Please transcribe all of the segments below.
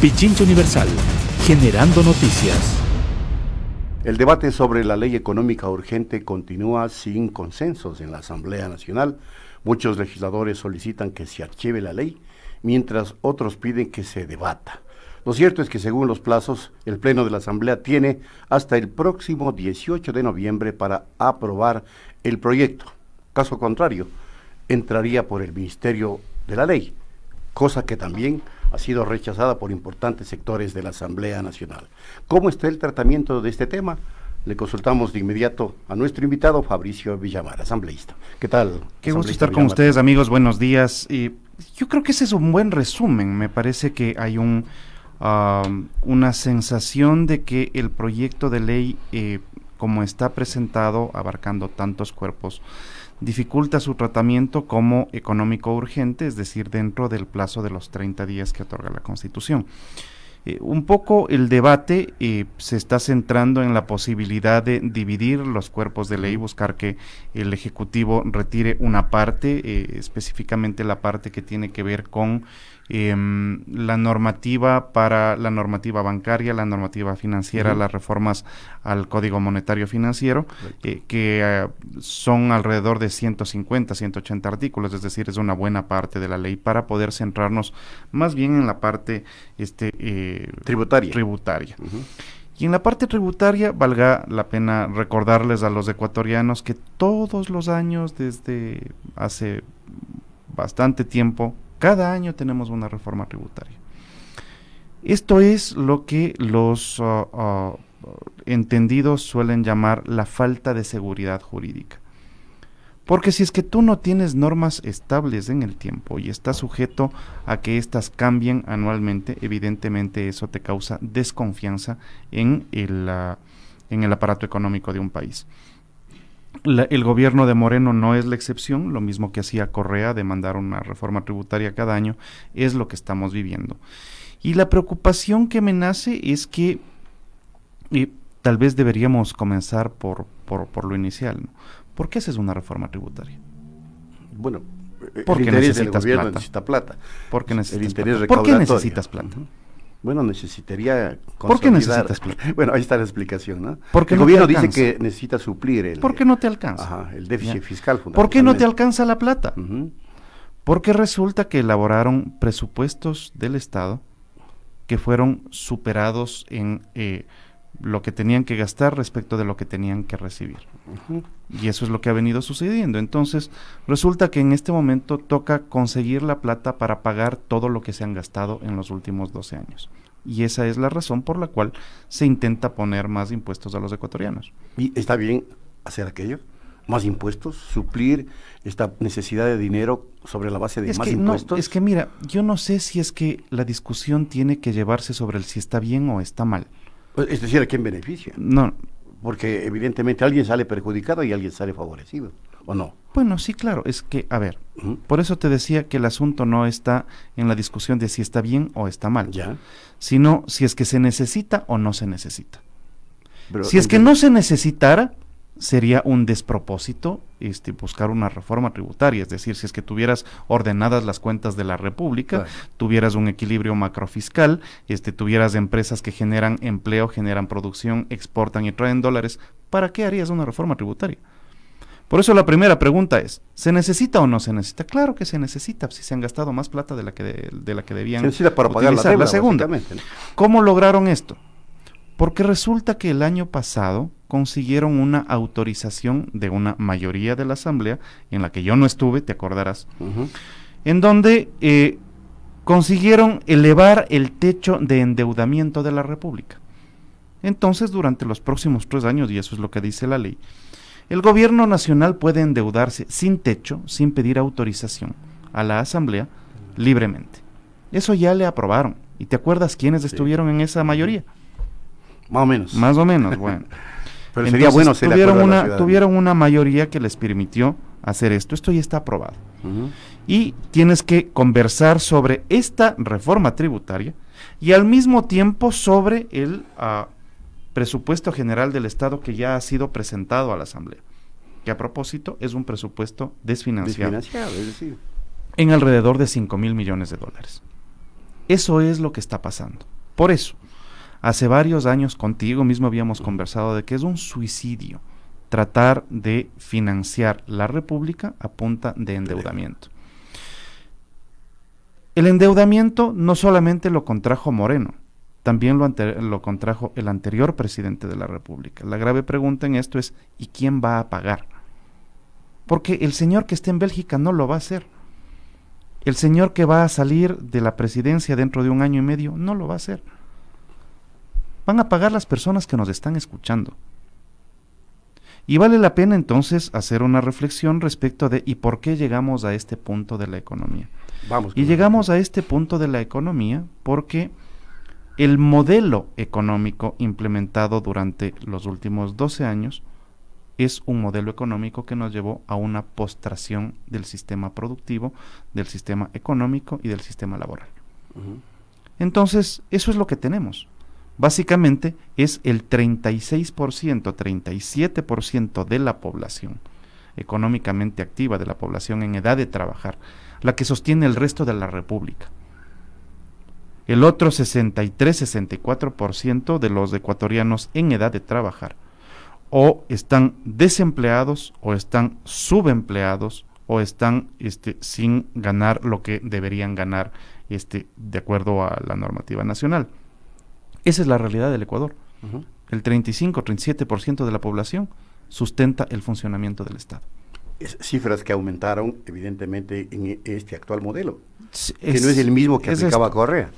Pichincho Universal, generando noticias. El debate sobre la ley económica urgente continúa sin consensos en la Asamblea Nacional. Muchos legisladores solicitan que se archive la ley, mientras otros piden que se debata. Lo cierto es que según los plazos, el Pleno de la Asamblea tiene hasta el próximo 18 de noviembre para aprobar el proyecto. Caso contrario, entraría por el Ministerio de la Ley, cosa que también ha sido rechazada por importantes sectores de la Asamblea Nacional. ¿Cómo está el tratamiento de este tema? Le consultamos de inmediato a nuestro invitado Fabricio Villamar, asambleísta. ¿Qué tal? Qué gusto estar con ustedes, amigos. Buenos días. yo creo que ese es un buen resumen. Me parece que hay un, una sensación de que el proyecto de ley, eh, como está presentado, abarcando tantos cuerpos, dificulta su tratamiento como económico urgente, es decir, dentro del plazo de los 30 días que otorga la Constitución. Eh, un poco el debate eh, se está centrando en la posibilidad de dividir los cuerpos de ley, buscar que el Ejecutivo retire una parte, eh, específicamente la parte que tiene que ver con Em, la normativa para la normativa bancaria, la normativa financiera, las reformas al Código Monetario Financiero, eh, que eh, son alrededor de 150, 180 artículos, es decir, es una buena parte de la ley para poder centrarnos más bien en la parte este, eh, tributaria. tributaria. Y en la parte tributaria, valga la pena recordarles a los ecuatorianos que todos los años, desde hace bastante tiempo, cada año tenemos una reforma tributaria. Esto es lo que los uh, uh, entendidos suelen llamar la falta de seguridad jurídica. Porque si es que tú no tienes normas estables en el tiempo y estás sujeto a que éstas cambien anualmente, evidentemente eso te causa desconfianza en uh, en el aparato económico de un país el gobierno de Moreno no es la excepción, lo mismo que hacía Correa de mandar una reforma tributaria cada año, es lo que estamos viviendo. Y la preocupación que me nace es que eh, tal vez deberíamos comenzar por, por, lo inicial. ¿no? ¿Por qué haces una reforma tributaria? Bueno, porque necesitas gobierno plata. necesita plata. necesitas plata. ¿Por qué necesitas plata? Bueno, necesitaría ¿Por qué necesitas? Bueno, ahí está la explicación, ¿no? Porque el gobierno dice que necesita suplir el... ¿Por qué no te alcanza? Ajá, el déficit fiscal fiscal ¿Por qué no te alcanza la plata? Porque resulta que elaboraron presupuestos del Estado que fueron superados en... Eh, lo que tenían que gastar respecto de lo que tenían que recibir. Y eso es lo que ha venido sucediendo. Entonces, resulta que en este momento toca conseguir la plata para pagar todo lo que se han gastado en los últimos 12 años. Y esa es la razón por la cual se intenta poner más impuestos a los ecuatorianos. ¿Y está bien hacer aquello? más impuestos, suplir esta necesidad de dinero sobre la base de más impuestos. es que mira, yo no sé si es que la discusión tiene que llevarse sobre el si está bien o está mal. Pues, es decir, ¿a quién beneficia? No. Porque evidentemente alguien sale perjudicado y alguien sale favorecido, ¿o no? Bueno, sí, claro, es que, a ver, por eso te decía que el asunto no está en la discusión de si está bien o está mal, ¿Ya? sino si es que se necesita o no se necesita. si es que no se necesitara, sería un despropósito este, buscar una reforma tributaria. Es decir, si es que tuvieras ordenadas las cuentas de la República, tuvieras un equilibrio macrofiscal, este, tuvieras empresas que generan empleo, generan producción, exportan y traen dólares, ¿para qué harías una reforma tributaria? Por eso la primera pregunta es, ¿se necesita o no se necesita? Claro que se necesita, si se han gastado más plata de la que, de, la que debían. Se para pagar la La segunda, ¿cómo lograron esto? Porque resulta que el año pasado consiguieron una autorización de una mayoría de la Asamblea, en la que yo no estuve, te acordarás, en donde eh, consiguieron elevar el techo de endeudamiento de la República. Entonces, durante los próximos tres años, y eso es lo que dice la ley, el gobierno nacional puede endeudarse sin techo, sin pedir autorización a la Asamblea, libremente. Eso ya le aprobaron. ¿Y te acuerdas quiénes estuvieron en esa mayoría? Más o menos. Más o menos, bueno. Pero sería bueno tuvieron, una, tuvieron una mayoría que les permitió hacer esto. Esto ya está aprobado. Y tienes que conversar sobre esta reforma tributaria y al mismo tiempo sobre el ah, presupuesto general del Estado que ya ha sido presentado a la Asamblea. Que a propósito es un presupuesto desfinanciado. desfinanciado es decir. En alrededor de 5 mil millones de dólares. Eso es lo que está pasando. Por eso, Hace varios años contigo mismo habíamos conversado de que es un suicidio tratar de financiar la República a punta de endeudamiento. El endeudamiento no solamente lo contrajo Moreno, también lo, contrajo el anterior presidente de la República. La grave pregunta en esto es, ¿y quién va a pagar? Porque el señor que esté en Bélgica no lo va a hacer. El señor que va a salir de la presidencia dentro de un año y medio no lo va a hacer van a pagar las personas que nos están escuchando. Y vale la pena entonces hacer una reflexión respecto de y por qué llegamos a este punto de la economía. Vamos. Y llegamos a este punto de la economía porque el modelo económico implementado durante los últimos 12 años es un modelo económico que nos llevó a una postración del sistema productivo, del sistema económico y del sistema laboral. Entonces, eso es lo que tenemos básicamente es el 36%, 37% de la población económicamente activa, de la población en edad de trabajar, la que sostiene el resto de la República. El otro 63-64% de los ecuatorianos en edad de trabajar o están desempleados o están subempleados o están este, sin ganar lo que deberían ganar este, de acuerdo a la normativa nacional. Esa es la realidad del Ecuador. El 35-37% de la población sustenta el funcionamiento del Estado. Es, cifras que aumentaron evidentemente en e, este actual modelo, que no es el mismo que aplicaba Correa.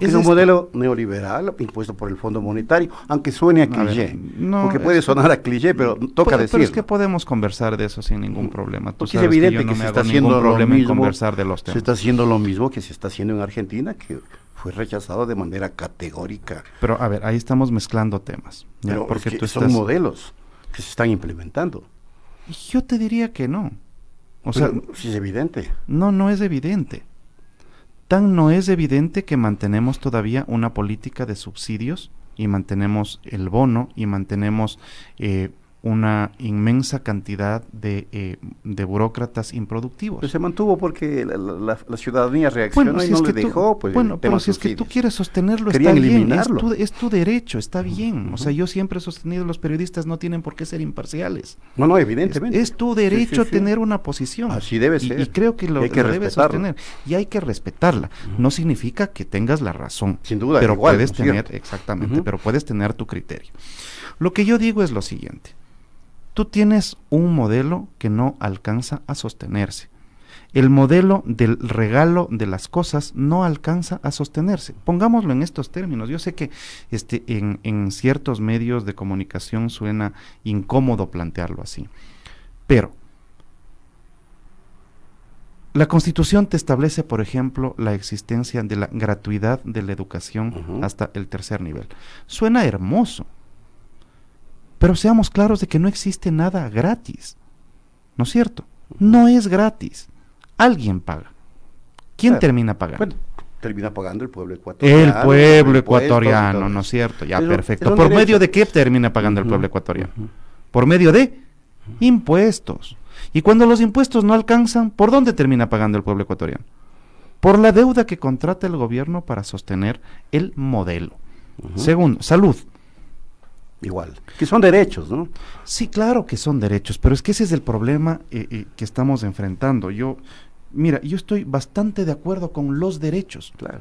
es, un modelo neoliberal impuesto por el Fondo Monetario, aunque suene a, cliché. no, porque puede sonar a cliché, pero toca decir. Pero es que podemos conversar de eso sin ningún problema. es evidente que, se está haciendo conversar de los temas. Se está haciendo lo mismo que se está haciendo en Argentina, que fue rechazado de manera categórica. Pero a ver, ahí estamos mezclando temas. Porque son modelos que se están implementando. Yo te diría que no. O sea, si es evidente. No, no es evidente. Tan no es evidente que mantenemos todavía una política de subsidios y mantenemos el bono y mantenemos eh, una inmensa cantidad de, eh, de burócratas improductivos. Pues se mantuvo porque la, ciudadanía reaccionó bueno, y no le dejó. Pues, bueno, pero si es que tú quieres sostenerlo, está bien, es tu, derecho, está bien. O sea, yo siempre he sostenido, los periodistas no tienen por qué ser imparciales. No, no, evidentemente. Es, tu derecho tener una posición. Así debe ser. Y, creo que lo, debes sostener. Y hay que respetarla. No significa que tengas la razón. Sin duda, pero puedes tener, exactamente, pero puedes tener tu criterio. Lo que yo digo es lo siguiente. Tú tienes un modelo que no alcanza a sostenerse. El modelo del regalo de las cosas no alcanza a sostenerse. Pongámoslo en estos términos. Yo sé que este, en, ciertos medios de comunicación suena incómodo plantearlo así. Pero la Constitución te establece, por ejemplo, la existencia de la gratuidad de la educación hasta el tercer nivel. Suena hermoso, pero seamos claros de que no existe nada gratis. ¿No es cierto? No es gratis. Alguien paga. ¿Quién termina pagando? Bueno, termina pagando el pueblo ecuatoriano. El pueblo ecuatoriano, ¿no es cierto? Ya, perfecto. ¿Por medio de qué termina pagando el pueblo ecuatoriano? Por medio de impuestos. Y cuando los impuestos no alcanzan, ¿por dónde termina pagando el pueblo ecuatoriano? Por la deuda que contrata el gobierno para sostener el modelo. Segundo, salud igual, que son derechos, ¿no? Sí, claro que son derechos, pero es que ese es el problema eh, eh, que estamos enfrentando. Yo, mira, yo estoy bastante de acuerdo con los derechos. Claro.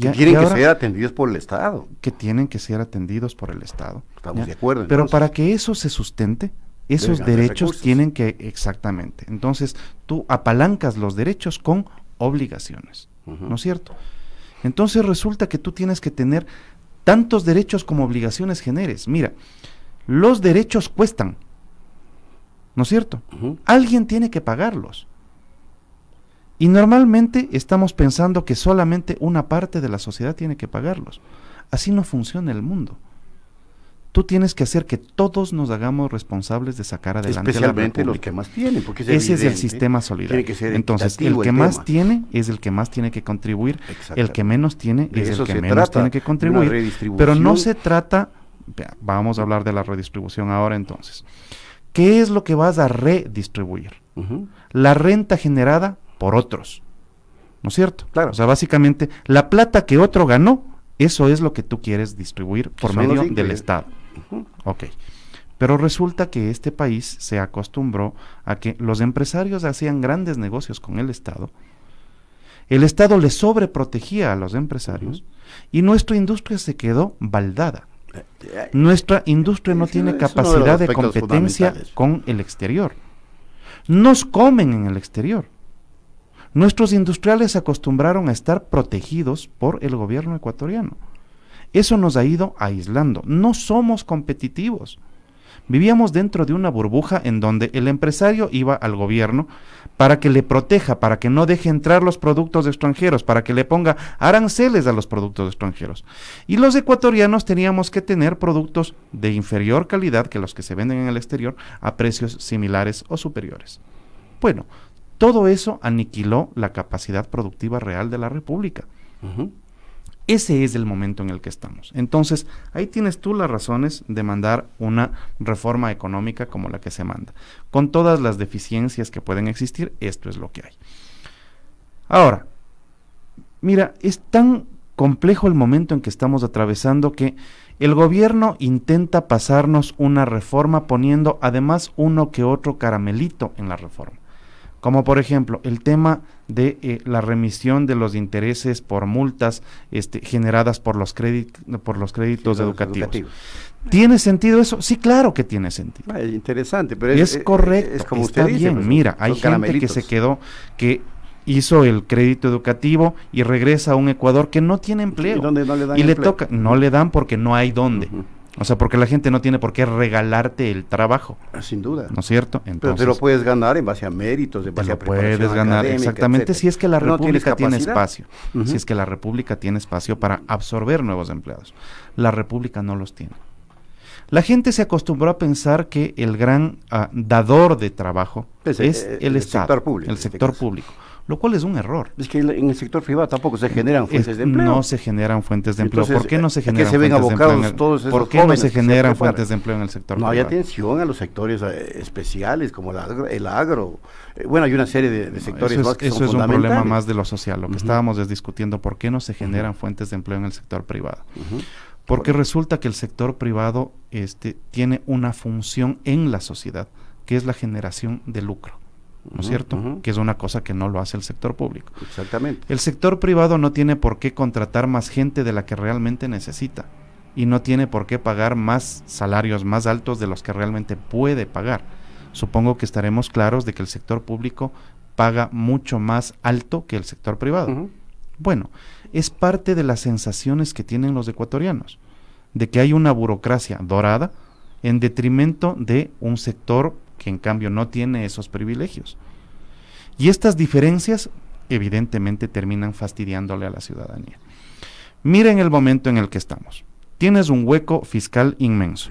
que tienen que ser atendidos por el Estado. Que tienen que ser atendidos por el Estado. Estamos de acuerdo. Pero para que eso se sustente, esos derechos tienen que, exactamente. Entonces, tú apalancas los derechos con obligaciones, ¿no es cierto? Entonces resulta que tú tienes que tener tantos derechos como obligaciones generes. Mira, los derechos cuestan, ¿no es cierto? Alguien tiene que pagarlos. Y normalmente estamos pensando que solamente una parte de la sociedad tiene que pagarlos. Así no funciona el mundo tú tienes que hacer que todos nos hagamos responsables de sacar adelante Especialmente los que más tienen, porque ese es el sistema solidario. Entonces, el que más tiene es el que más tiene que contribuir, el que menos tiene es el que menos tiene que contribuir. Pero no se trata, vamos a hablar de la redistribución ahora entonces. ¿Qué es lo que vas a redistribuir? La renta generada por otros. ¿No es cierto? Claro. O sea, básicamente, la plata que otro ganó, eso es lo que tú quieres distribuir por medio del Estado. Ok. Pero resulta que este país se acostumbró a que los empresarios hacían grandes negocios con el Estado, el Estado le sobreprotegía a los empresarios y nuestra industria se quedó baldada. Eh, eh, nuestra industria no tiene capacidad de, de competencia con el exterior. Nos comen en el exterior. Nuestros industriales se acostumbraron a estar protegidos por el gobierno ecuatoriano. Eso nos ha ido aislando. No somos competitivos. Vivíamos dentro de una burbuja en donde el empresario iba al gobierno para que le proteja, para que no deje entrar los productos extranjeros, para que le ponga aranceles a los productos extranjeros. Y los ecuatorianos teníamos que tener productos de inferior calidad que los que se venden en el exterior a precios similares o superiores. Bueno, todo eso aniquiló la capacidad productiva real de la República. Ese es el momento en el que estamos. Entonces, ahí tienes tú las razones de mandar una reforma económica como la que se manda. Con todas las deficiencias que pueden existir, esto es lo que hay. Ahora, mira, es tan complejo el momento en que estamos atravesando que el gobierno intenta pasarnos una reforma poniendo además uno que otro caramelito en la reforma como por ejemplo el tema de eh, la remisión de los intereses por multas este, generadas por los, créditos, por los créditos educativos. ¿Tiene sentido eso? Sí, claro que tiene sentido. Ah, es interesante, pero es, es eh, eh, correcto. como está usted bien. Dice, pues, Mira, hay gente que se quedó, que hizo el crédito educativo y regresa a un Ecuador que no tiene empleo. Y, no le, y toca, no le dan porque no hay dónde. O sea, porque la gente no tiene por qué regalarte el trabajo. Sin duda. ¿No es cierto? Entonces, Pero te lo puedes ganar en base a méritos, en base te lo puedes ganar, exactamente, si es que la República tiene espacio. Si es que la República tiene espacio para absorber nuevos empleados. La República no los tiene. La gente se acostumbró a pensar que el gran ah, dador de trabajo es el, eh, el, Estado, sector público, el este sector público lo cual es un error. Es que en el sector privado tampoco se generan fuentes de empleo. No se generan fuentes de empleo. ¿Por qué no se generan se ven abocados se generan fuentes de empleo en el sector privado? No hay atención a los sectores especiales como el agro. Bueno, hay una serie de, sectores más Eso es, eso es un problema más de lo social, lo que estábamos discutiendo, ¿por qué no se generan fuentes de empleo en el sector privado? Porque resulta que el sector privado este, tiene una función en la sociedad, que es la generación de lucro. ¿no es cierto? Que es una cosa que no lo hace el sector público. Exactamente. El sector privado no tiene por qué contratar más gente de la que realmente necesita y no tiene por qué pagar más salarios más altos de los que realmente puede pagar. Supongo que estaremos claros de que el sector público paga mucho más alto que el sector privado. Bueno, es parte de las sensaciones que tienen los ecuatorianos, de que hay una burocracia dorada en detrimento de un sector que en cambio no tiene esos privilegios. Y estas diferencias evidentemente terminan fastidiándole a la ciudadanía. Miren el momento en el que estamos. Tienes un hueco fiscal inmenso.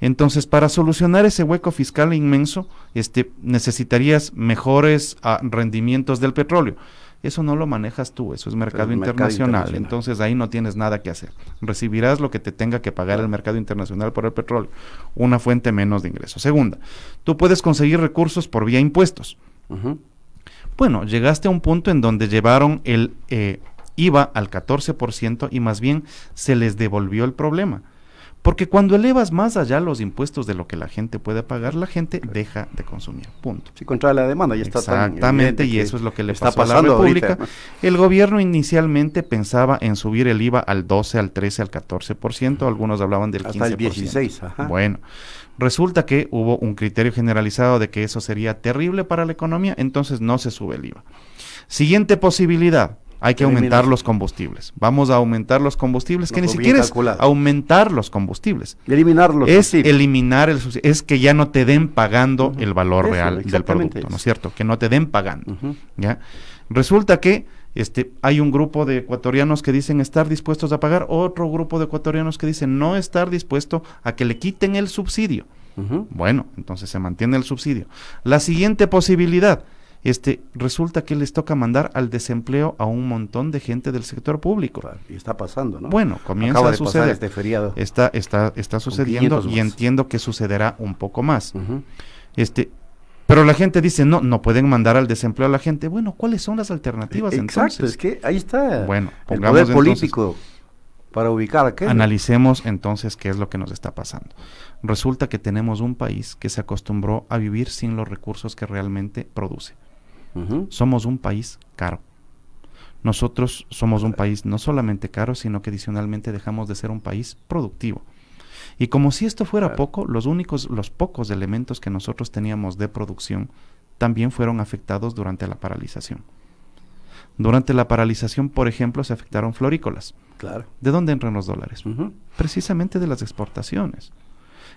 Entonces, para solucionar ese hueco fiscal inmenso, este, necesitarías mejores ah, rendimientos del petróleo. Eso no lo manejas tú, eso es mercado, internacional, Entonces ahí no tienes nada que hacer. Recibirás lo que te tenga que pagar el mercado internacional por el petróleo, una fuente menos de ingresos. Segunda, tú puedes conseguir recursos por vía impuestos. Bueno, llegaste a un punto en donde llevaron el eh, IVA al 14% y más bien se les devolvió el problema porque cuando elevas más allá los impuestos de lo que la gente puede pagar, la gente deja de consumir. Punto. Sí, contra la demanda ya está Exactamente, y eso es lo que le está pasando a la República. El gobierno inicialmente pensaba en subir el IVA al 12, al 13, al 14%, algunos hablaban del Hasta El 16, ajá. Bueno, resulta que hubo un criterio generalizado de que eso sería terrible para la economía, entonces no se sube el IVA. Siguiente posibilidad, hay que aumentar los combustibles. Vamos a aumentar los combustibles, que ni siquiera es aumentar los combustibles. Eliminarlos. Es eliminar el subsidio, es que ya no te den pagando el valor real del producto, ¿no es cierto? Que no te den pagando, ¿ya? Resulta que este, hay un grupo de ecuatorianos que dicen estar dispuestos a pagar, otro grupo de ecuatorianos que dicen no estar dispuesto a que le quiten el subsidio. Bueno, entonces se mantiene el subsidio. La siguiente posibilidad, este, resulta que les toca mandar al desempleo a un montón de gente del sector público. y está pasando, ¿no? Bueno, comienza Acaba a suceder. Este feriado. Está, está, está sucediendo y entiendo que sucederá un poco más. Este, pero la gente dice, no, no pueden mandar al desempleo a la gente. Bueno, ¿cuáles son las alternativas e-, Exacto, es que ahí está bueno, el poder político para ubicar a qué. Analicemos entonces qué es lo que nos está pasando. Resulta que tenemos un país que se acostumbró a vivir sin los recursos que realmente produce. Somos un país caro. Nosotros somos un país no solamente caro, sino que adicionalmente dejamos de ser un país productivo. Y como si esto fuera poco, los únicos, los pocos elementos que nosotros teníamos de producción también fueron afectados durante la paralización. Durante la paralización, por ejemplo, se afectaron florícolas. Claro. ¿De dónde entran los dólares? Precisamente de las exportaciones.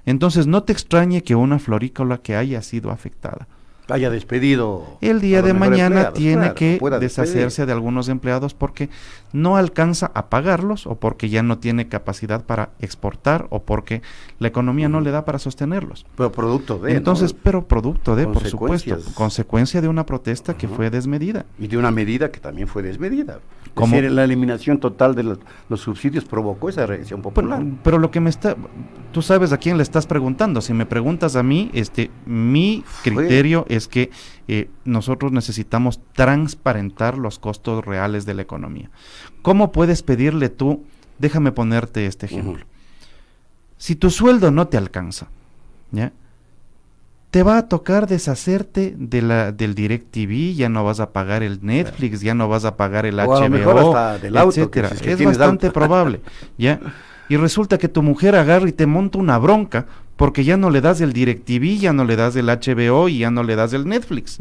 Entonces, no te extrañe que una florícola que haya sido afectada haya despedido. El día de mañana tiene que deshacerse de algunos empleados porque no alcanza a pagarlos o porque ya no tiene capacidad para exportar o porque la economía no le da para sostenerlos. Pero producto de. Entonces, pero producto de, por supuesto, consecuencia de una protesta que fue desmedida. Y de una medida que también fue desmedida. decir, la eliminación total de los, subsidios provocó esa reacción popular. Pero, lo que me está, tú sabes a quién le estás preguntando. Si me preguntas a mí, este, mi criterio es que eh, nosotros necesitamos transparentar los costos reales de la economía. ¿Cómo puedes pedirle tú, déjame ponerte este ejemplo, si tu sueldo no te alcanza, ¿ya? te va a tocar deshacerte de la, del DirecTV, ya no vas a pagar el Netflix, ya no vas a pagar el HBO, etcétera. es, bastante probable, ¿ya? Y resulta que tu mujer agarra y te monta una bronca porque ya no le das el DirecTV, ya no le das el HBO y ya no le das el Netflix.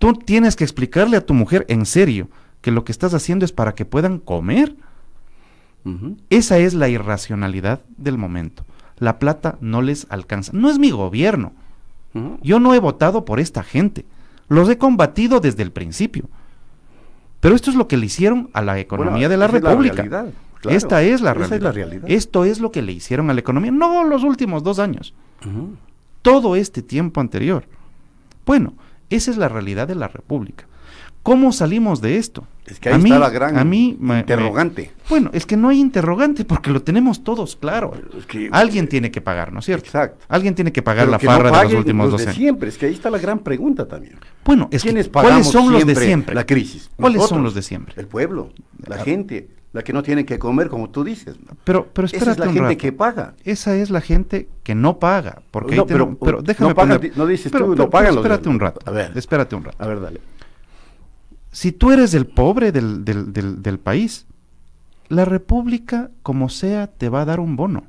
Tú tienes que explicarle a tu mujer en serio que lo que estás haciendo es para que puedan comer. Esa es la irracionalidad del momento. La plata no les alcanza. No es mi gobierno. Yo no he votado por esta gente. Los he combatido desde el principio. Pero esto es lo que le hicieron a la economía de la República. Esta es la, realidad. Esto es lo que le hicieron a la economía, no los últimos dos años, todo este tiempo anterior. Bueno, esa es la realidad de la República. ¿Cómo salimos de esto? Es que ahí está la gran a mí, interrogante. bueno, es que no hay interrogante porque lo tenemos todos claro. Eh, Alguien tiene que pagar, ¿no es cierto? Exacto. Alguien tiene que pagar la farra de los últimos dos años. siempre, es que ahí está la gran pregunta también. Bueno, es ¿quiénes ¿cuáles son los de siempre? La crisis. ¿Cuáles son los de siempre? El pueblo, la gente, la que no tiene que comer, como tú dices. Pero, pero espérate Esa es la gente que paga. Esa es la gente que no paga. Porque no, pero, uh, déjame no, paga, no dices tú, no pagan Espérate un rato. A ver. Espérate un rato. A ver, dale. Si tú eres el pobre del, del, del, del país, la república, como sea, te va a dar un bono.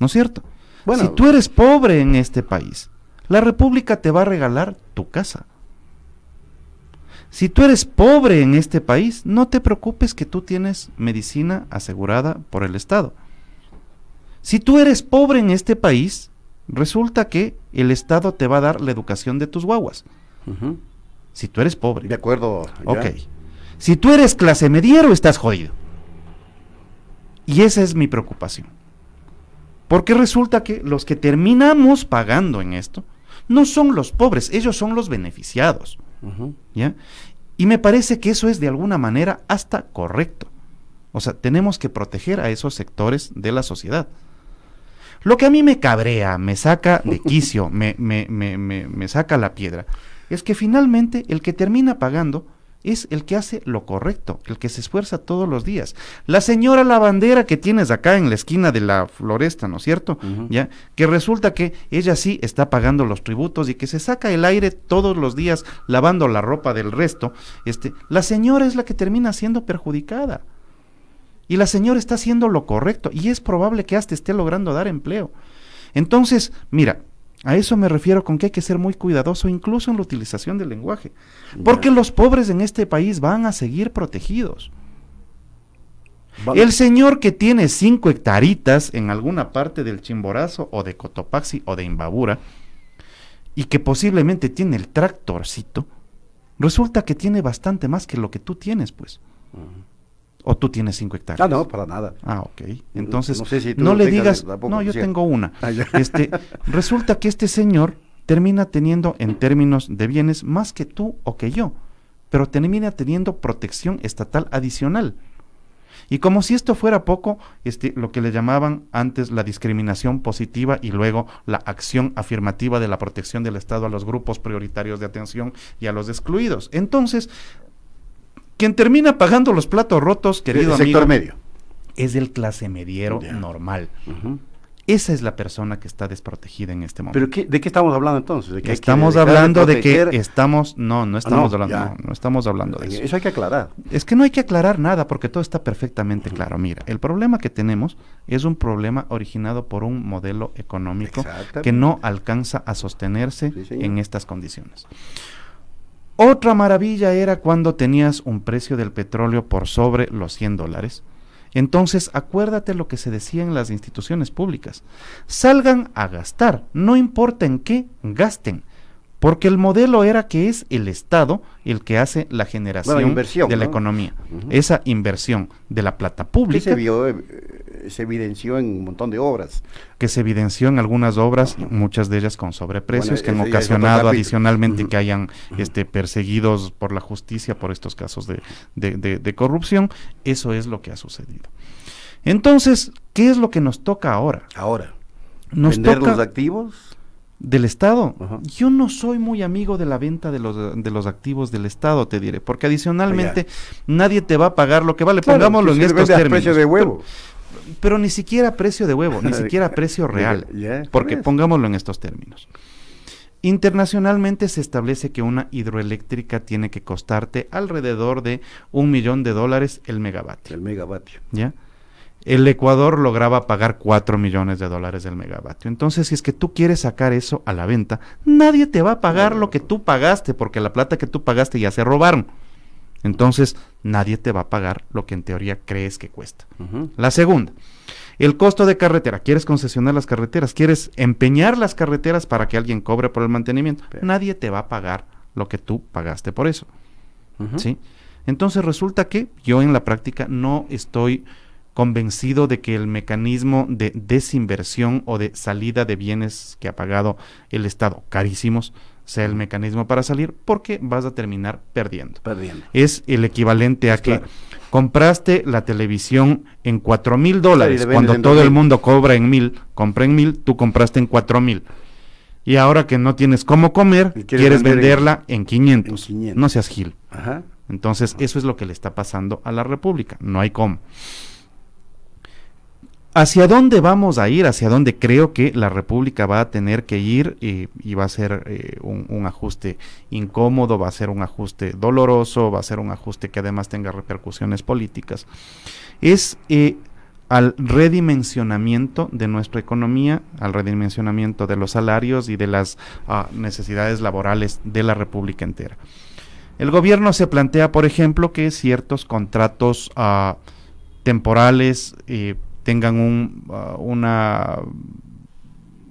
¿No es cierto? Bueno, si tú eres pobre en este país, la república te va a regalar tu casa. Si tú eres pobre en este país, no te preocupes que tú tienes medicina asegurada por el Estado. Si tú eres pobre en este país, resulta que el Estado te va a dar la educación de tus guaguas. Si tú eres pobre. De acuerdo. Ok. Si tú eres clase mediero, estás jodido. Y esa es mi preocupación. Porque resulta que los que terminamos pagando en esto no son los pobres, ellos son los beneficiados. ¿Ya? Y me parece que eso es de alguna manera hasta correcto. O sea, tenemos que proteger a esos sectores de la sociedad. Lo que a mí me cabrea, me saca de quicio, me, me, me, me, saca la piedra, es que finalmente el que termina pagando es el que hace lo correcto, el que se esfuerza todos los días. La señora lavandera que tienes acá en la esquina de la floresta, ¿no es cierto? Ya, que resulta que ella sí está pagando los tributos y que se saca el aire todos los días lavando la ropa del resto, este, la señora es la que termina siendo perjudicada. Y la señora está haciendo lo correcto y es probable que hasta esté logrando dar empleo. Entonces, mira, a eso me refiero con que hay que ser muy cuidadoso incluso en la utilización del lenguaje. Porque los pobres en este país van a seguir protegidos. El señor que tiene cinco hectaritas en alguna parte del Chimborazo o de Cotopaxi o de Imbabura y que posiblemente tiene el tractorcito, resulta que tiene bastante más que lo que tú tienes, pues. ¿O tú tienes cinco hectáreas? Ah, no, para nada. Ah, ok. Entonces, no, le digas, no, yo tengo una. Ah, este, resulta que este señor termina teniendo, en términos de bienes, más que tú o que yo, pero termina teniendo protección estatal adicional. Y como si esto fuera poco, este, lo que le llamaban antes la discriminación positiva y luego la acción afirmativa de la protección del Estado a los grupos prioritarios de atención y a los excluidos. Entonces, quien termina pagando los platos rotos, querido amigo, sector medio. es el clase mediero normal. Esa es la persona que está desprotegida en este momento. ¿Pero de qué estamos hablando entonces? estamos hablando de, que estamos... Ah, no, no estamos hablando, no, estamos hablando de eso. Eso hay que aclarar. Es que no hay que aclarar nada porque todo está perfectamente claro. Mira, el problema que tenemos es un problema originado por un modelo económico que no alcanza a sostenerse en estas condiciones. Otra maravilla era cuando tenías un precio del petróleo por sobre los 100 dólares. Entonces acuérdate lo que se decía en las instituciones públicas. Salgan a gastar, no importa en qué, gasten. Porque el modelo era que es el Estado el que hace la generación de la economía. Esa inversión de la plata pública. Eh, se evidenció en un montón de obras. Que se evidenció en algunas obras, muchas de ellas con sobreprecios, que han ocasionado adicionalmente que hayan este, perseguidos por la justicia por estos casos de, de, de, corrupción. Eso es lo que ha sucedido. Entonces, ¿qué es lo que nos toca ahora? Ahora. Nos ¿Vender los activos? Del Estado. Yo no soy muy amigo de la venta de los, de los activos del Estado, te diré, porque adicionalmente nadie te va a pagar lo que vale. Pongámoslo en estos términos. De huevo pero ni siquiera precio de huevo, ni siquiera precio real, porque pongámoslo en estos términos. Internacionalmente se establece que una hidroeléctrica tiene que costarte alrededor de un millón de dólares el megavatio. El megavatio. ¿Ya? El Ecuador lograba pagar cuatro millones de dólares el megavatio. Entonces, si es que tú quieres sacar eso a la venta, nadie te va a pagar lo que tú pagaste, porque la plata que tú pagaste ya se robaron. Entonces, nadie te va a pagar lo que en teoría crees que cuesta. La segunda, el costo de carretera. ¿Quieres concesionar las carreteras? ¿Quieres empeñar las carreteras para que alguien cobre por el mantenimiento? Nadie te va a pagar lo que tú pagaste por eso. ¿Sí? Entonces resulta que yo en la práctica no estoy convencido de que el mecanismo de desinversión o de salida de bienes que ha pagado el Estado carísimos sea el mecanismo para salir, porque vas a terminar perdiendo. Es el equivalente a que compraste la televisión en cuatro mil dólares, cuando todo el mundo cobra en mil, compra en mil, tú compraste en cuatro mil. Y ahora que no tienes cómo comer, quieres, venderla en, 500. No seas gil. Ajá. Entonces, eso es lo que le está pasando a la República. No hay cómo. ¿Hacia dónde vamos a ir? ¿Hacia dónde creo que la República va a tener que ir? y va a ser eh, un, ajuste incómodo, va a ser un ajuste doloroso, va a ser un ajuste que además tenga repercusiones políticas. Es eh, al redimensionamiento de nuestra economía, al redimensionamiento de los salarios y de las ah, necesidades laborales de la República entera. El gobierno se plantea, por ejemplo, que ciertos contratos ah, temporales eh, tengan un, uh, una,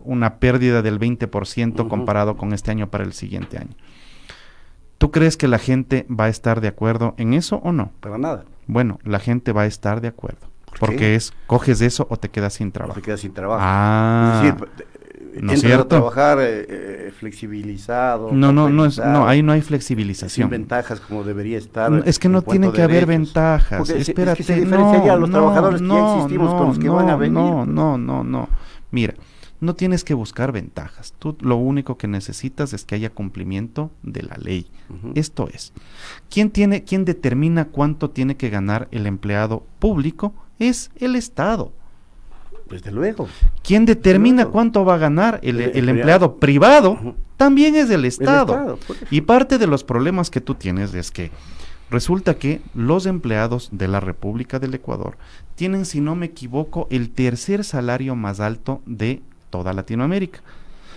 una pérdida del 20% comparado con este año para el siguiente año. ¿Tú crees que la gente va a estar de acuerdo en eso o no? Para nada. Bueno, la gente va a estar de acuerdo. porque es, coges eso o te quedas sin trabajo. te quedas sin trabajo. Ah. ¿No es cierto? trabajar eh, eh, flexibilizado. No, no, no es, no, ahí no hay flexibilización. ventajas como debería estar. es que no tiene que haber ventajas. Espérate, se no, a los trabajadores que existimos con los que van a venir. No, no, no, no. Mira, no tienes que buscar ventajas. Tú lo único que necesitas es que haya cumplimiento de la ley. Esto es. ¿Quién tiene quién determina cuánto tiene que ganar el empleado público? Es el Estado. Desde luego. Quien determina cuánto va a ganar el, empleado privado también es El Estado y parte de los problemas que tú tienes es que resulta que los empleados de la República del Ecuador tienen, si no me equivoco, el tercer salario más alto de toda Latinoamérica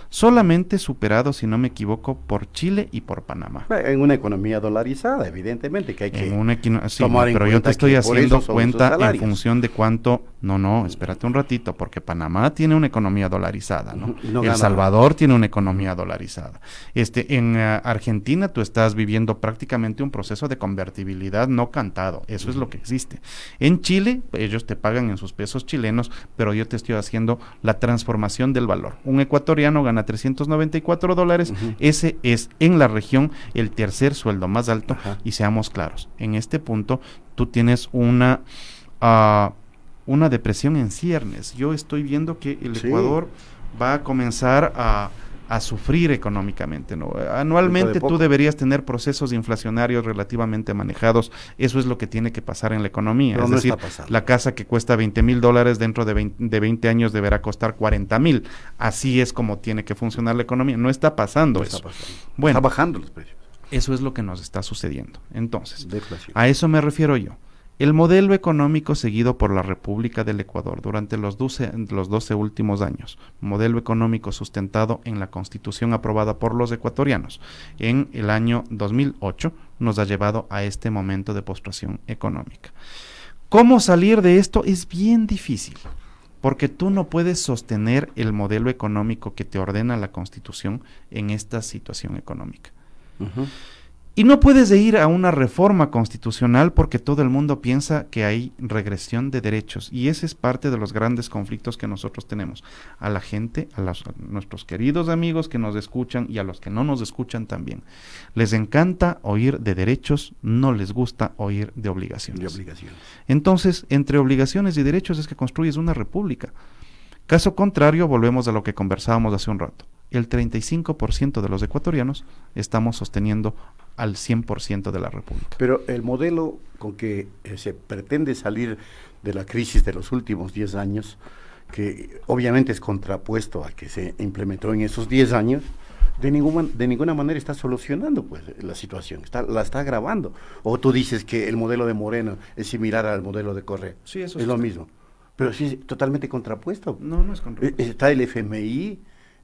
solamente superado, si no me equivoco, por Chile y por Panamá. En una economía dolarizada, evidentemente, que hay que en una sí, Pero yo te estoy haciendo cuenta en función de cuánto. No, no, espérate un ratito, porque Panamá tiene una economía dolarizada, ¿no? El Salvador tiene una economía dolarizada. Este, en eh, Argentina tú estás viviendo prácticamente un proceso de convertibilidad no cantado. Eso es lo que existe. En Chile, ellos te pagan en sus pesos chilenos, pero yo te estoy haciendo la transformación del valor. Un ecuatoriano gana a 394 dólares, ese es en la región el tercer sueldo más alto. Y seamos claros, en este punto tú tienes una... Ah, una depresión en ciernes. Yo estoy viendo que el Ecuador va a comenzar a, a sufrir económicamente. ¿no? Anualmente tú deberías tener procesos inflacionarios relativamente manejados. Eso es lo que tiene que pasar en la economía. es decir, la casa que cuesta 20 mil dólares dentro de 20, años deberá costar 40 mil. Así es como tiene que funcionar la economía. No está pasando eso. Está Bueno, bajando los precios. Eso es lo que nos está sucediendo. Entonces, a eso me refiero yo. El modelo económico seguido por la República del Ecuador durante los 12, últimos años, modelo económico sustentado en la constitución aprobada por los ecuatorianos en el año 2008, nos ha llevado a este momento de posturación económica. ¿Cómo salir de esto? Es bien difícil, porque tú no puedes sostener el modelo económico que te ordena la constitución en esta situación económica. Y no puedes ir a una reforma constitucional porque todo el mundo piensa que hay regresión de derechos. Y ese es parte de los grandes conflictos que nosotros tenemos. A la gente, a, nuestros queridos amigos que nos escuchan y a los que no nos escuchan también. Les encanta oír de derechos, no les gusta oír de obligaciones. De obligaciones. Entonces, entre obligaciones y derechos es que construyes una república. Caso contrario, volvemos a lo que conversábamos hace un rato el 35% de los ecuatorianos estamos sosteniendo al 100% de la República. Pero el modelo con que eh, se pretende salir de la crisis de los últimos 10 años, que obviamente es contrapuesto al que se implementó en esos 10 años, de, ninguna de ninguna manera está solucionando pues, la situación, está, la está agravando. O tú dices que el modelo de Moreno es similar al modelo de Correa. Sí, eso es. Es lo mismo. Pero sí totalmente contrapuesto. No, no es contrapuesto. E-, está el FMI,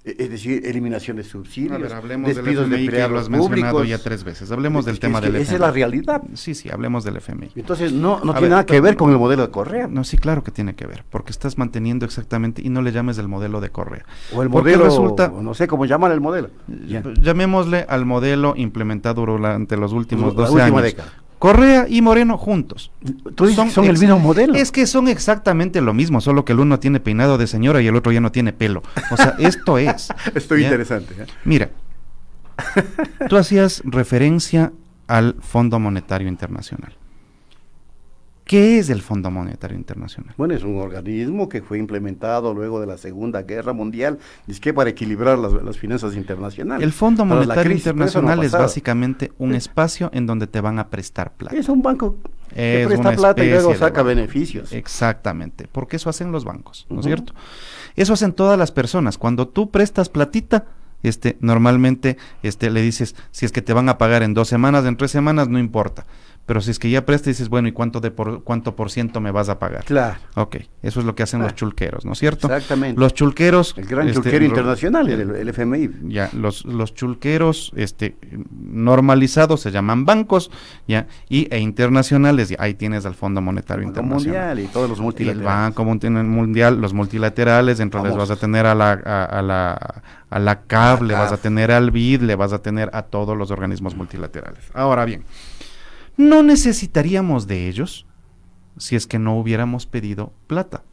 e, es decir, eliminación de subsidios, a hablemos del FMI, de empleados lo has mencionado ya tres veces. Hablemos del tema del FMI. Esa es la realidad. Sí, sí, hablemos del FMI. Entonces, no, no tiene nada que ver con el modelo de Correa. No, sí, claro que tiene que ver, porque estás manteniendo exactamente, y no le llames el modelo de Correa. O el modelo, resulta, no sé cómo llamar el modelo. Llamémosle al modelo implementado durante los últimos dos años, Correa y Moreno juntos. ¿Tú son, el mismo modelo? Es que son exactamente lo mismo, solo que el uno tiene peinado de señora y el otro ya no tiene pelo. O sea, esto es. Estoy interesante. ¿eh? Mira, tú hacías referencia al Fondo Monetario Internacional. ¿Qué es el Fondo Monetario Internacional? Bueno, es un organismo que fue implementado luego de la Segunda Guerra Mundial, es que para equilibrar las, finanzas internacionales. El Fondo Monetario Internacional es básicamente un espacio en donde te van a prestar plata. Es un banco que presta plata y luego saca beneficios. Exactamente, porque eso hacen los bancos, ¿no es cierto? Eso hacen todas las personas. Cuando tú prestas platita, este, normalmente este, le dices, si es que te van a pagar en dos semanas, en tres semanas, no importa pero si es que ya presta, dices, bueno, ¿y cuánto, de por, cuánto por ciento me vas a pagar? Claro. Ok, eso es lo que hacen los ah. chulqueros, ¿no es cierto? Exactamente. Los chulqueros... El gran este, chulquero internacional, el, FMI. Ya, los, los chulqueros este, normalizados se llaman bancos, ya, y, e internacionales, y ahí tienes al Fondo Monetario Internacional. Mundial y todos los multilaterales. El Banco Mundial, los multilaterales, entonces vas a tener a la, a, la, a la CAF, le vas a tener al BID, le vas a tener a todos los organismos multilaterales. Ahora bien no necesitaríamos de ellos si es que no hubiéramos pedido plata,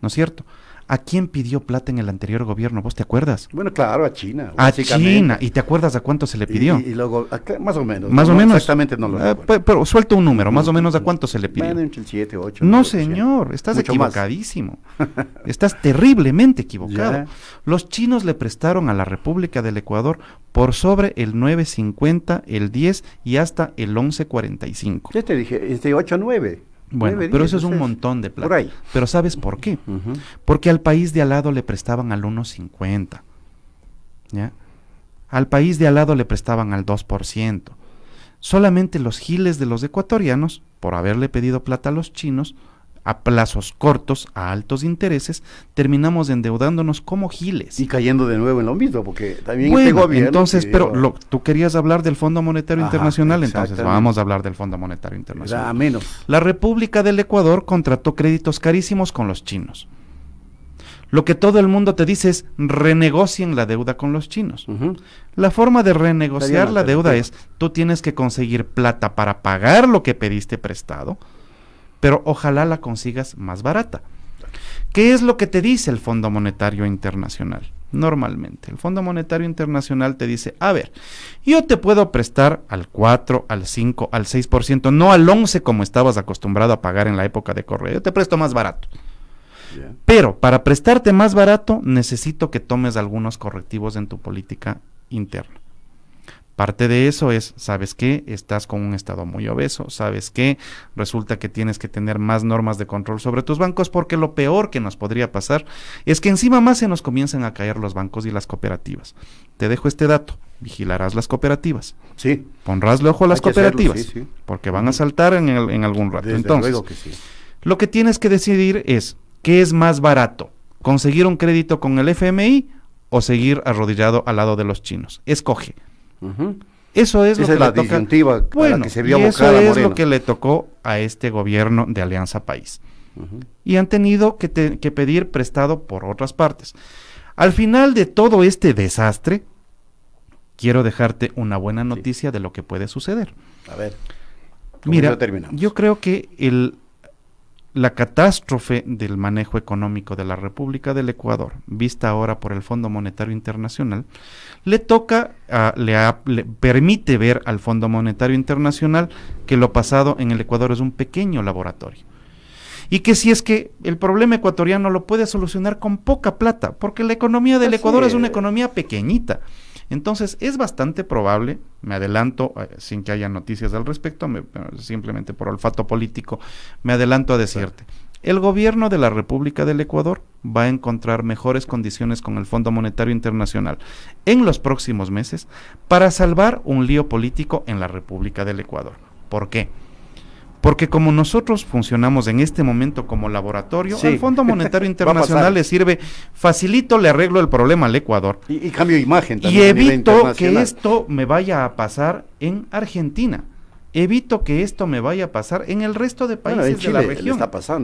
¿no es cierto? ¿A quién pidió plata en el anterior gobierno? ¿Vos te acuerdas? Bueno, claro, a China. A China. ¿Y te acuerdas a cuánto se le pidió? Y, luego, más o menos. Más o menos. Exactamente no lo eh, recuerdo. pero, suelto un número, más o menos a cuánto se le pidió. Bueno, el 7, 8. No, señor, estás equivocadísimo. estás terriblemente equivocado. Los chinos le prestaron a la República del Ecuador por sobre el 9.50, el 10 y hasta el 11.45. Yo te dije, este 8 a 9. Bueno, pero eso es un montón de plata. Pero ¿sabes por qué? Porque al país de al lado le prestaban al 1,50. ¿Ya? Al país de al lado le prestaban al 2%. Solamente los giles de los ecuatorianos, por haberle pedido plata a los chinos, a plazos cortos, a altos intereses, terminamos endeudándonos como giles. Y cayendo de nuevo en lo mismo, porque también Entonces, pero tú querías hablar del Fondo Monetario Internacional, entonces vamos a hablar del Fondo Monetario Internacional. La República del Ecuador contrató créditos carísimos con los chinos. Lo que todo el mundo te dice es renegocien la deuda con los chinos. La forma de renegociar la deuda es tú tienes que conseguir plata para pagar lo que pediste prestado pero ojalá la consigas más barata. ¿Qué es lo que te dice el Fondo Monetario Internacional? Normalmente, el Fondo Monetario Internacional te dice, a ver, yo te puedo prestar al 4, al 5, al 6%, no al 11 como estabas acostumbrado a pagar en la época de correo, yo te presto más barato. Pero para prestarte más barato necesito que tomes algunos correctivos en tu política interna. Parte de eso es, ¿sabes qué? Estás con un estado muy obeso, ¿sabes qué? Resulta que tienes que tener más normas de control sobre tus bancos porque lo peor que nos podría pasar es que encima más se nos comiencen a caer los bancos y las cooperativas. Te dejo este dato, vigilarás las cooperativas. Sí. ¿Pondrás ojo a las cooperativas sí, sí. porque van a saltar en, algún rato. Entonces, que lo que tienes que decidir es, ¿qué es más barato? ¿Conseguir un crédito con el FMI o seguir arrodillado al lado de los chinos? Escoge. Eso es lo que le que se que le tocó a este gobierno de Alianza País. Y han tenido que, pedir prestado por otras partes. Al final de todo este desastre, quiero dejarte una buena noticia de lo que puede suceder. A ver. Mira, yo creo que el la catástrofe del manejo económico de la República del Ecuador, vista ahora por el Fondo Monetario Internacional, le toca, le, le, permite ver al Fondo Monetario Internacional que lo pasado en el Ecuador es un pequeño laboratorio. Y que si es que el problema ecuatoriano lo puede solucionar con poca plata, porque la economía del Ecuador es una economía pequeñita. Entonces es bastante probable, me adelanto, eh, sin que haya noticias al respecto, eh, simplemente por olfato político, me adelanto a decirte. El gobierno de la República del Ecuador va a encontrar mejores condiciones con el Fondo Monetario Internacional en los próximos meses para salvar un lío político en la República del Ecuador. ¿Por qué? Porque como nosotros funcionamos en este momento como laboratorio, el Fondo Monetario Internacional le sirve, facilito le arreglo el problema al Ecuador. Y, cambio imagen también. Y evito que esto me vaya a pasar en Argentina evito que esto me vaya a pasar en el resto de países de la región.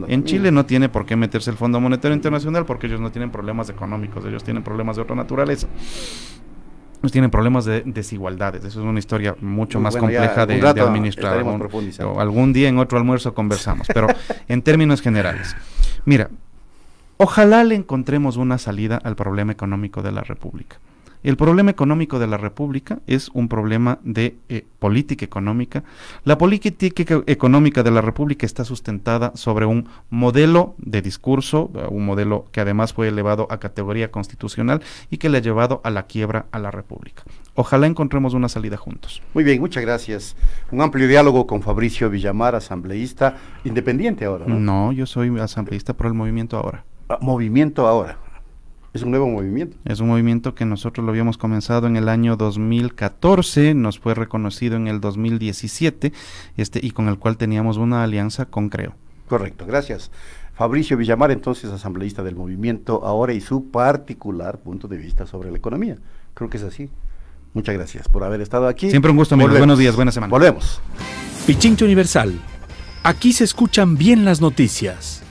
En Chile no tiene por qué meterse el Fondo Monetario Internacional porque ellos no tienen problemas económicos, ellos tienen problemas de otra naturaleza nos tienen problemas de desigualdades. Eso es una historia mucho más compleja de, administrar. algún día en otro almuerzo conversamos, pero en términos generales. Mira, ojalá le encontremos una salida al problema económico de la República. El problema económico de la República es un problema de eh, política económica. La política económica de la República está sustentada sobre un modelo de discurso, eh, un modelo que además fue elevado a categoría constitucional y que le ha llevado a la quiebra a la República. Ojalá encontremos una salida juntos. Muy bien, muchas gracias. Un amplio diálogo con Fabricio Villamar, asambleísta independiente ahora. No, no yo soy asambleísta por el movimiento ahora. Ah, movimiento ahora. Es un nuevo movimiento. Es un movimiento que nosotros lo habíamos comenzado en el año 2014, nos fue reconocido en el 2017 este, y con el cual teníamos una alianza con Creo. Correcto, gracias. Fabricio Villamar, entonces asambleísta del movimiento ahora y su particular punto de vista sobre la economía. Creo que es así. Muchas gracias por haber estado aquí. Siempre un gusto, amigo. Buenos días, buena semana. Volvemos. Pichincho Universal. Aquí se escuchan bien las noticias.